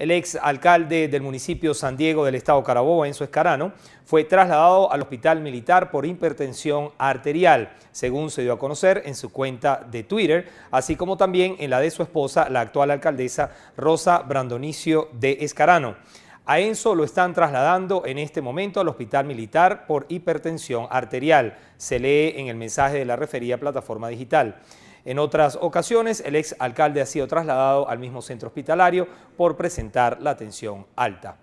El ex alcalde del municipio San Diego del estado Carabobo, Enzo Escarano, fue trasladado al hospital militar por hipertensión arterial, según se dio a conocer en su cuenta de Twitter, así como también en la de su esposa, la actual alcaldesa Rosa Brandonicio de Escarano. A Enzo lo están trasladando en este momento al Hospital Militar por hipertensión arterial, se lee en el mensaje de la referida plataforma digital. En otras ocasiones, el ex alcalde ha sido trasladado al mismo centro hospitalario por presentar la atención alta.